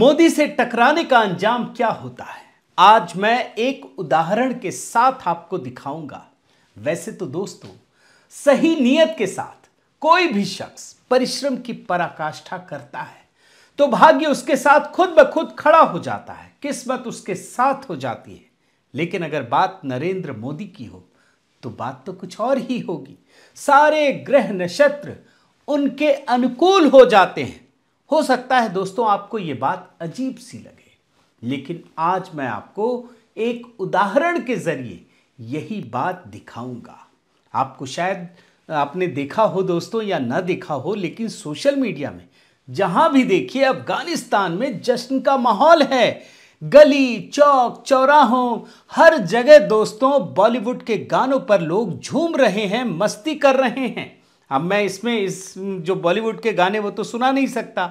मोदी से टकराने का अंजाम क्या होता है आज मैं एक उदाहरण के साथ आपको दिखाऊंगा वैसे तो दोस्तों सही नियत के साथ कोई भी शख्स परिश्रम की पराकाष्ठा करता है तो भाग्य उसके साथ खुद ब खुद खड़ा हो जाता है किस्मत उसके साथ हो जाती है लेकिन अगर बात नरेंद्र मोदी की हो तो बात तो कुछ और ही होगी सारे ग्रह नक्षत्र उनके अनुकूल हो जाते हैं हो सकता है दोस्तों आपको ये बात अजीब सी लगे लेकिन आज मैं आपको एक उदाहरण के जरिए यही बात दिखाऊंगा आपको शायद आपने देखा हो दोस्तों या ना देखा हो लेकिन सोशल मीडिया में जहां भी देखिए अफगानिस्तान में जश्न का माहौल है गली चौक चौराहों हर जगह दोस्तों बॉलीवुड के गानों पर लोग झूम रहे हैं मस्ती कर रहे हैं अब मैं इसमें इस जो बॉलीवुड के गाने वो तो सुना नहीं सकता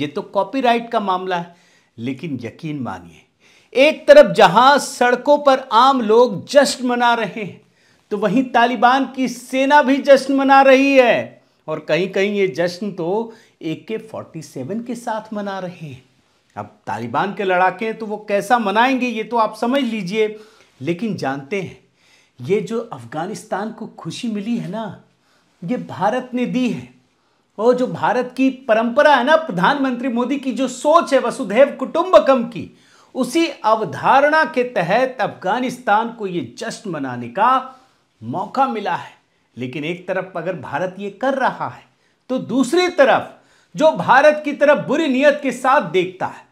ये तो कॉपीराइट का मामला है लेकिन यकीन मानिए एक तरफ जहां सड़कों पर आम लोग जश्न मना रहे हैं तो वहीं तालिबान की सेना भी जश्न मना रही है और कहीं कहीं ये जश्न तो ए के फोर्टी सेवन के साथ मना रहे हैं अब तालिबान के लड़ाके तो वो कैसा मनाएंगे ये तो आप समझ लीजिए लेकिन जानते हैं ये जो अफ़गानिस्तान को खुशी मिली है ना ये भारत ने दी है और जो भारत की परंपरा है ना प्रधानमंत्री मोदी की जो सोच है वसुधैव कुटुंबकम की उसी अवधारणा के तहत अफगानिस्तान को ये जश्न मनाने का मौका मिला है लेकिन एक तरफ अगर भारत ये कर रहा है तो दूसरी तरफ जो भारत की तरफ बुरी नीयत के साथ देखता है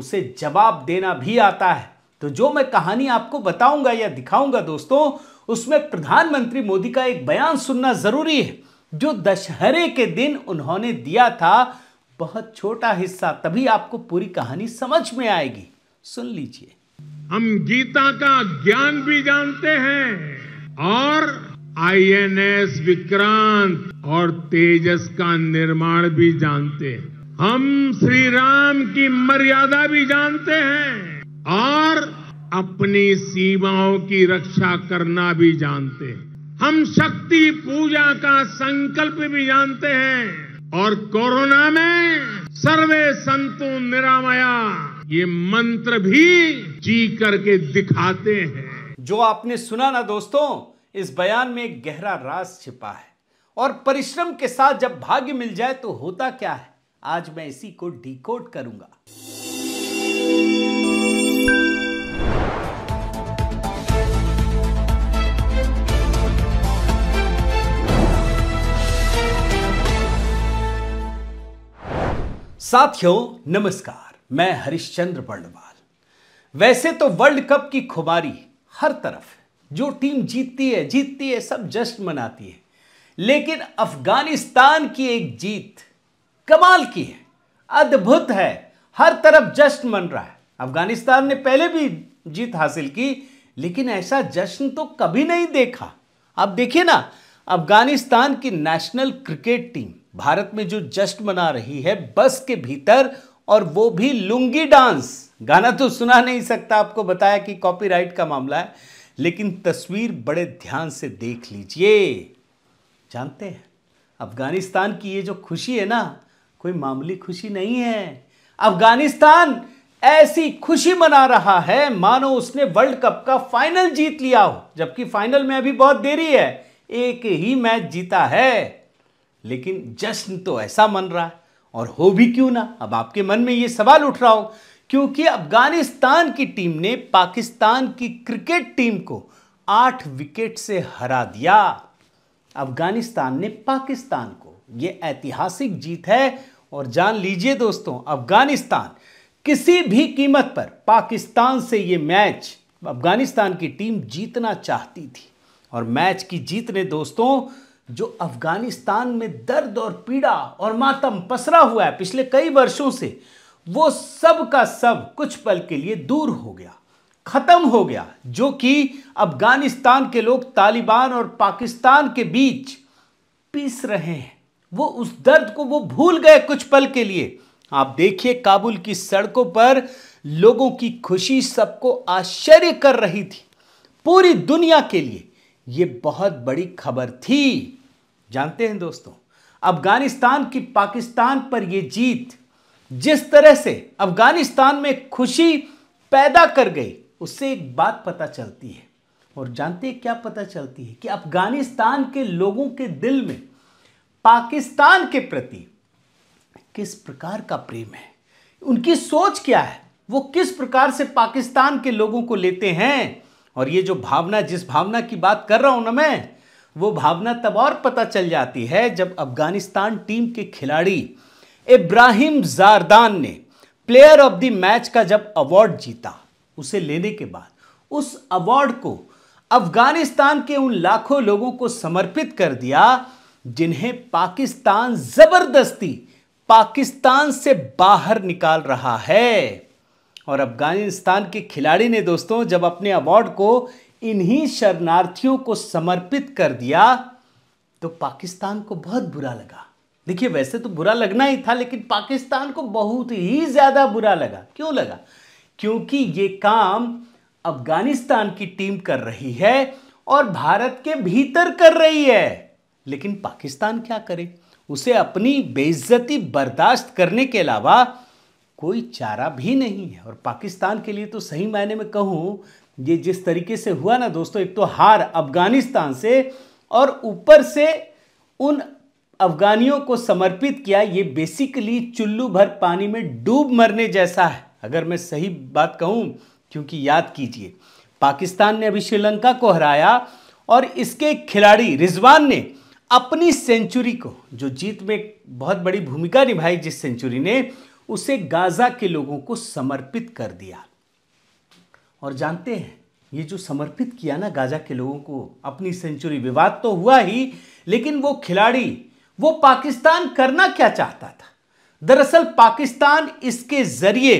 उसे जवाब देना भी आता है तो जो मैं कहानी आपको बताऊंगा या दिखाऊंगा दोस्तों उसमें प्रधानमंत्री मोदी का एक बयान सुनना जरूरी है जो दशहरे के दिन उन्होंने दिया था बहुत छोटा हिस्सा तभी आपको पूरी कहानी समझ में आएगी सुन लीजिए हम गीता का ज्ञान भी जानते हैं और आईएनएस विक्रांत और तेजस का निर्माण भी जानते हैं हम श्री राम की मर्यादा भी जानते हैं और अपनी सीमाओं की रक्षा करना भी जानते हैं हम शक्ति पूजा का संकल्प भी जानते हैं और कोरोना में सर्वे संतु निरामया ये मंत्र भी जी करके दिखाते हैं जो आपने सुना ना दोस्तों इस बयान में एक गहरा राज छिपा है और परिश्रम के साथ जब भाग्य मिल जाए तो होता क्या है आज मैं इसी को डिकोड करूंगा साथियों नमस्कार मैं हरिश्चंद्र बर्णवाल वैसे तो वर्ल्ड कप की खुमारी हर तरफ है जो टीम जीतती है जीतती है सब जश्न मनाती है लेकिन अफगानिस्तान की एक जीत कमाल की है अद्भुत है हर तरफ जश्न मन रहा है अफगानिस्तान ने पहले भी जीत हासिल की लेकिन ऐसा जश्न तो कभी नहीं देखा आप देखिए ना अफगानिस्तान की नेशनल क्रिकेट टीम भारत में जो जश्न मना रही है बस के भीतर और वो भी लुंगी डांस गाना तो सुना नहीं सकता आपको बताया कि कॉपीराइट का मामला है लेकिन तस्वीर बड़े ध्यान से देख लीजिए जानते हैं अफगानिस्तान की ये जो खुशी है ना कोई मामूली खुशी नहीं है अफगानिस्तान ऐसी खुशी मना रहा है मानो उसने वर्ल्ड कप का फाइनल जीत लिया हो जबकि फाइनल में अभी बहुत देरी है एक ही मैच जीता है लेकिन जश्न तो ऐसा मन रहा है और हो भी क्यों ना अब आपके मन में ये सवाल उठ रहा हो क्योंकि अफगानिस्तान की टीम ने पाकिस्तान की क्रिकेट टीम को आठ विकेट से हरा दिया अफगानिस्तान ने पाकिस्तान को यह ऐतिहासिक जीत है और जान लीजिए दोस्तों अफगानिस्तान किसी भी कीमत पर पाकिस्तान से यह मैच अफगानिस्तान की टीम जीतना चाहती थी और मैच की जीत ने दोस्तों जो अफगानिस्तान में दर्द और पीड़ा और मातम पसरा हुआ है पिछले कई वर्षों से वो सब का सब कुछ पल के लिए दूर हो गया खत्म हो गया जो कि अफगानिस्तान के लोग तालिबान और पाकिस्तान के बीच पीस रहे हैं वो उस दर्द को वो भूल गए कुछ पल के लिए आप देखिए काबुल की सड़कों पर लोगों की खुशी सबको आश्चर्य कर रही थी पूरी दुनिया के लिए ये बहुत बड़ी खबर थी जानते हैं दोस्तों अफगानिस्तान की पाकिस्तान पर यह जीत जिस तरह से अफगानिस्तान में खुशी पैदा कर गई उससे एक बात पता चलती है और जानते हैं क्या पता चलती है कि अफगानिस्तान के लोगों के दिल में पाकिस्तान के प्रति किस प्रकार का प्रेम है उनकी सोच क्या है वो किस प्रकार से पाकिस्तान के लोगों को लेते हैं और ये जो भावना जिस भावना की बात कर रहा हूं ना मैं वो भावना तब और पता चल जाती है जब अफगानिस्तान टीम के खिलाड़ी इब्राहिम जारदान ने प्लेयर ऑफ द मैच का जब अवार्ड जीता उसे लेने के बाद उस अवार्ड को अफगानिस्तान के उन लाखों लोगों को समर्पित कर दिया जिन्हें पाकिस्तान जबरदस्ती पाकिस्तान से बाहर निकाल रहा है और अफगानिस्तान के खिलाड़ी ने दोस्तों जब अपने अवार्ड को इन्हीं शरणार्थियों को समर्पित कर दिया तो पाकिस्तान को बहुत बुरा लगा देखिए वैसे तो बुरा लगना ही था लेकिन पाकिस्तान को बहुत ही ज़्यादा बुरा लगा क्यों लगा क्योंकि ये काम अफगानिस्तान की टीम कर रही है और भारत के भीतर कर रही है लेकिन पाकिस्तान क्या करे उसे अपनी बेइज्जती बर्दाश्त करने के अलावा कोई चारा भी नहीं है और पाकिस्तान के लिए तो सही मायने में कहूँ ये जिस तरीके से हुआ ना दोस्तों एक तो हार अफगानिस्तान से और ऊपर से उन अफगानियों को समर्पित किया ये बेसिकली चुल्लू भर पानी में डूब मरने जैसा है अगर मैं सही बात कहूँ क्योंकि याद कीजिए पाकिस्तान ने अभी श्रीलंका को हराया और इसके खिलाड़ी रिजवान ने अपनी सेंचुरी को जो जीत में बहुत बड़ी भूमिका निभाई जिस सेंचुरी ने उसे गाज़ा के लोगों को समर्पित कर दिया और जानते हैं ये जो समर्पित किया ना गाजा के लोगों को अपनी सेंचुरी विवाद तो हुआ ही लेकिन वो खिलाड़ी वो पाकिस्तान करना क्या चाहता था दरअसल पाकिस्तान इसके जरिए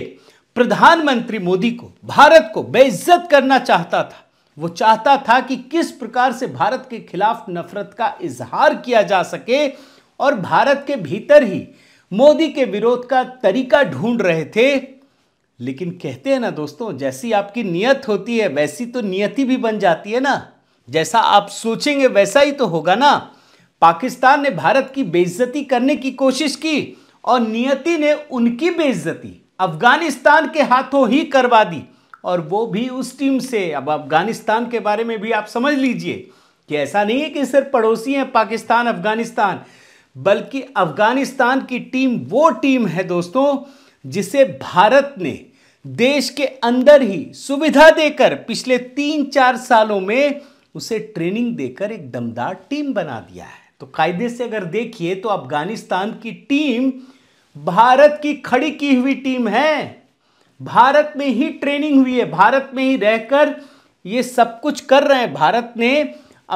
प्रधानमंत्री मोदी को भारत को बेइज्जत करना चाहता था वो चाहता था कि किस प्रकार से भारत के खिलाफ नफरत का इजहार किया जा सके और भारत के भीतर ही मोदी के विरोध का तरीका ढूंढ रहे थे लेकिन कहते हैं ना दोस्तों जैसी आपकी नियत होती है वैसी तो नियति भी बन जाती है ना जैसा आप सोचेंगे वैसा ही तो होगा ना पाकिस्तान ने भारत की बेइज्जती करने की कोशिश की और नियति ने उनकी बेइज्जती अफगानिस्तान के हाथों ही करवा दी और वो भी उस टीम से अब अफगानिस्तान के बारे में भी आप समझ लीजिए कि ऐसा नहीं है कि सिर्फ पड़ोसी हैं पाकिस्तान अफगानिस्तान बल्कि अफगानिस्तान की टीम वो टीम है दोस्तों जिसे भारत ने देश के अंदर ही सुविधा देकर पिछले तीन चार सालों में उसे ट्रेनिंग देकर एक दमदार टीम बना दिया है तो कायदे से अगर देखिए तो अफगानिस्तान की टीम भारत की खड़ी की हुई टीम है भारत में ही ट्रेनिंग हुई है भारत में ही रहकर ये सब कुछ कर रहे हैं भारत ने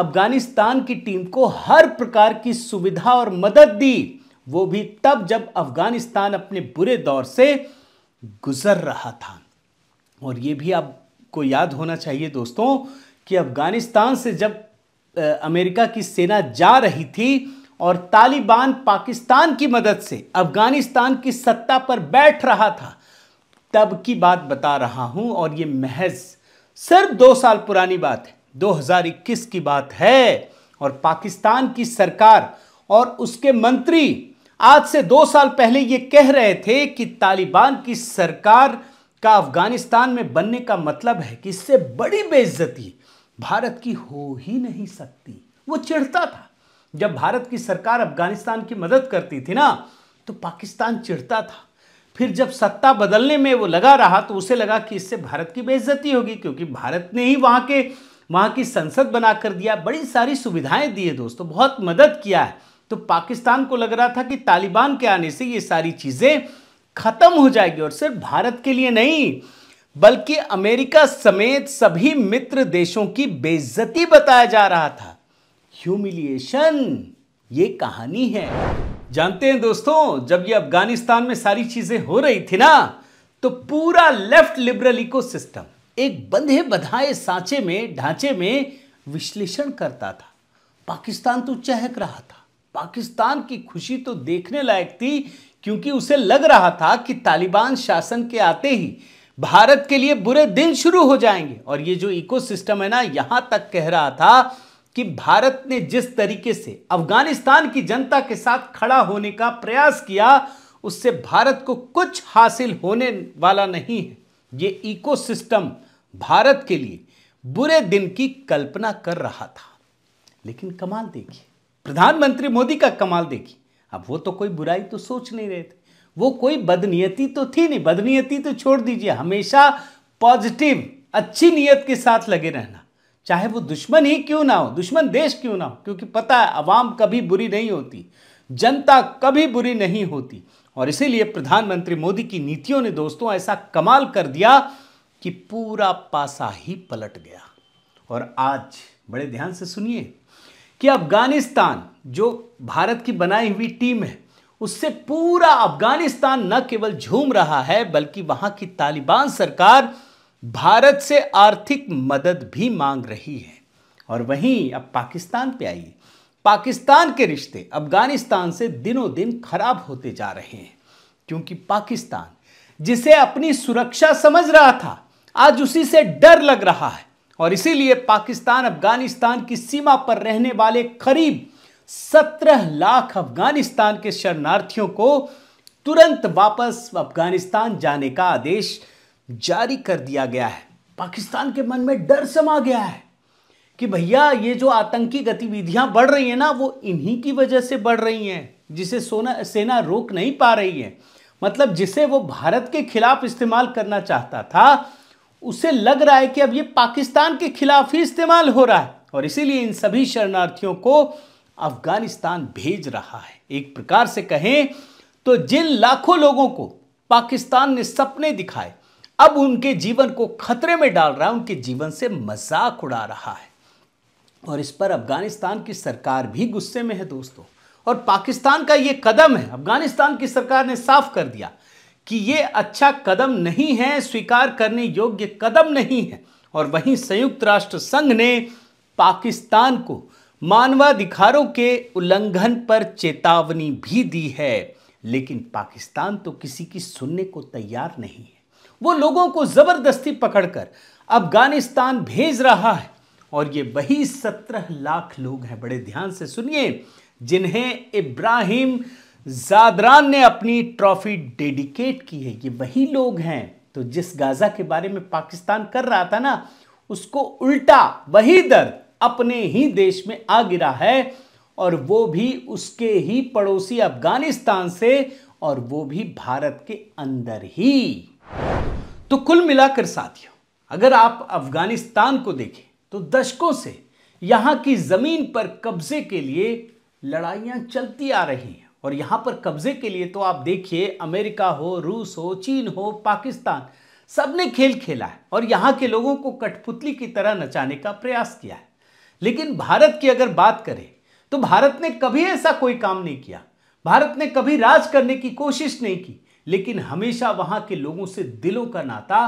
अफगानिस्तान की टीम को हर प्रकार की सुविधा और मदद दी वो भी तब जब अफगानिस्तान अपने बुरे दौर से गुजर रहा था और ये भी आपको याद होना चाहिए दोस्तों कि अफगानिस्तान से जब अमेरिका की सेना जा रही थी और तालिबान पाकिस्तान की मदद से अफगानिस्तान की सत्ता पर बैठ रहा था तब की बात बता रहा हूं और ये महज सिर्फ दो साल पुरानी बात है 2021 की बात है और पाकिस्तान की सरकार और उसके मंत्री आज से दो साल पहले ये कह रहे थे कि तालिबान की सरकार का अफगानिस्तान में बनने का मतलब है कि इससे बड़ी बेइज्जती भारत की हो ही नहीं सकती वो चिढ़ता था जब भारत की सरकार अफगानिस्तान की मदद करती थी ना तो पाकिस्तान चिढ़ता था फिर जब सत्ता बदलने में वो लगा रहा तो उसे लगा कि इससे भारत की बेइज्जती होगी क्योंकि भारत ने ही वहाँ के वहाँ की संसद बना कर दिया बड़ी सारी सुविधाएं दी है दोस्तों बहुत मदद किया है तो पाकिस्तान को लग रहा था कि तालिबान के आने से ये सारी चीज़ें खत्म हो जाएगी और सिर्फ भारत के लिए नहीं बल्कि अमेरिका समेत सभी मित्र देशों की बेइज्जती बताया जा रहा था ह्यूमिलिएशन ये कहानी है जानते हैं दोस्तों जब ये अफगानिस्तान में सारी चीजें हो रही थी ना तो पूरा लेफ्ट लिबरल इकोसिस्टम एक बंधे बधाए सांचे में ढांचे में विश्लेषण करता था पाकिस्तान तो चहक रहा था पाकिस्तान की खुशी तो देखने लायक थी क्योंकि उसे लग रहा था कि तालिबान शासन के आते ही भारत के लिए बुरे दिन शुरू हो जाएंगे और ये जो इकोसिस्टम है ना यहां तक कह रहा था कि भारत ने जिस तरीके से अफगानिस्तान की जनता के साथ खड़ा होने का प्रयास किया उससे भारत को कुछ हासिल होने वाला नहीं है ये इकोसिस्टम भारत के लिए बुरे दिन की कल्पना कर रहा था लेकिन कमाल देखिए प्रधानमंत्री मोदी का कमाल देखिए अब वो तो कोई बुराई तो सोच नहीं रहे थे वो कोई बदनीयति तो थी नहीं बदनीयति तो छोड़ दीजिए हमेशा पॉजिटिव अच्छी नीयत के साथ लगे रहना चाहे वो दुश्मन ही क्यों ना हो दुश्मन देश क्यों ना हो क्योंकि पता है अवाम कभी बुरी नहीं होती जनता कभी बुरी नहीं होती और इसीलिए प्रधानमंत्री मोदी की नीतियों ने दोस्तों ऐसा कमाल कर दिया कि पूरा पासा ही पलट गया और आज बड़े ध्यान से सुनिए कि अफगानिस्तान जो भारत की बनाई हुई टीम है उससे पूरा अफगानिस्तान न केवल झूम रहा है बल्कि वहां की तालिबान सरकार भारत से आर्थिक मदद भी मांग रही है और वहीं अब पाकिस्तान पे आइए पाकिस्तान के रिश्ते अफगानिस्तान से दिनों दिन खराब होते जा रहे हैं क्योंकि पाकिस्तान जिसे अपनी सुरक्षा समझ रहा था आज उसी से डर लग रहा है और इसीलिए पाकिस्तान अफगानिस्तान की सीमा पर रहने वाले करीब सत्रह लाख अफगानिस्तान के शरणार्थियों को तुरंत वापस अफगानिस्तान जाने का आदेश जारी कर दिया गया है पाकिस्तान के मन में डर समा गया है कि भैया ये जो आतंकी गतिविधियां बढ़ रही हैं ना वो इन्हीं की वजह से बढ़ रही हैं जिसे सोना सेना रोक नहीं पा रही है मतलब जिसे वो भारत के खिलाफ इस्तेमाल करना चाहता था उसे लग रहा है कि अब ये पाकिस्तान के खिलाफ ही इस्तेमाल हो रहा है और इसीलिए इन सभी शरणार्थियों को अफगानिस्तान भेज रहा है एक प्रकार से कहें तो जिन लाखों लोगों को पाकिस्तान ने सपने दिखाए अब उनके जीवन को खतरे में डाल रहा है उनके जीवन से मजाक उड़ा रहा है और इस पर अफगानिस्तान की सरकार भी गुस्से में है दोस्तों और पाकिस्तान का ये कदम है अफगानिस्तान की सरकार ने साफ कर दिया कि ये अच्छा कदम नहीं है स्वीकार करने योग्य कदम नहीं है और वहीं संयुक्त राष्ट्र संघ ने पाकिस्तान को मानवाधिकारों के उल्लंघन पर चेतावनी भी दी है लेकिन पाकिस्तान तो किसी की सुनने को तैयार नहीं है वो लोगों को ज़बरदस्ती पकड़कर अफगानिस्तान भेज रहा है और ये वही सत्रह लाख लोग हैं बड़े ध्यान से सुनिए जिन्हें इब्राहिम जादरान ने अपनी ट्रॉफी डेडिकेट की है ये वही लोग हैं तो जिस गाजा के बारे में पाकिस्तान कर रहा था ना उसको उल्टा वही दर्द अपने ही देश में आ गिरा है और वो भी उसके ही पड़ोसी अफगानिस्तान से और वो भी भारत के अंदर ही तो कुल मिलाकर साथियों अगर आप अफगानिस्तान को देखें तो दशकों से यहां की ज़मीन पर कब्जे के लिए लड़ाइयां चलती आ रही हैं और यहां पर कब्जे के लिए तो आप देखिए अमेरिका हो रूस हो चीन हो पाकिस्तान सबने खेल खेला है और यहां के लोगों को कठपुतली की तरह नचाने का प्रयास किया है लेकिन भारत की अगर बात करें तो भारत ने कभी ऐसा कोई काम नहीं किया भारत ने कभी राज करने की कोशिश नहीं की लेकिन हमेशा वहां के लोगों से दिलों का नाता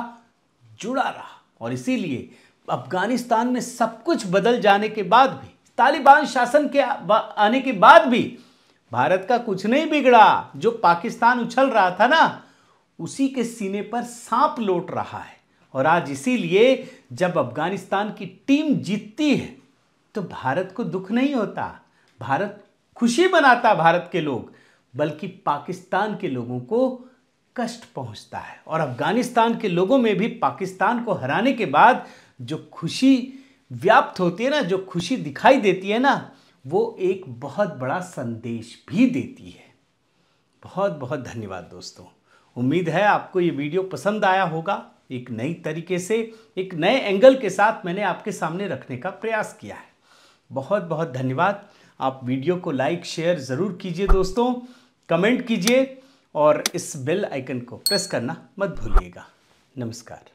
जुड़ा रहा और इसीलिए अफगानिस्तान में सब कुछ बदल जाने के बाद भी तालिबान शासन के आने के बाद भी भारत का कुछ नहीं बिगड़ा जो पाकिस्तान उछल रहा था ना उसी के सीने पर सांप लौट रहा है और आज इसीलिए जब अफगानिस्तान की टीम जीतती है तो भारत को दुख नहीं होता भारत खुशी बनाता भारत के लोग बल्कि पाकिस्तान के लोगों को कष्ट पहुंचता है और अफगानिस्तान के लोगों में भी पाकिस्तान को हराने के बाद जो खुशी व्याप्त होती है ना जो खुशी दिखाई देती है ना वो एक बहुत बड़ा संदेश भी देती है बहुत बहुत धन्यवाद दोस्तों उम्मीद है आपको ये वीडियो पसंद आया होगा एक नई तरीके से एक नए एंगल के साथ मैंने आपके सामने रखने का प्रयास किया है बहुत बहुत धन्यवाद आप वीडियो को लाइक शेयर ज़रूर कीजिए दोस्तों कमेंट कीजिए और इस बेल आइकन को प्रेस करना मत भूलिएगा नमस्कार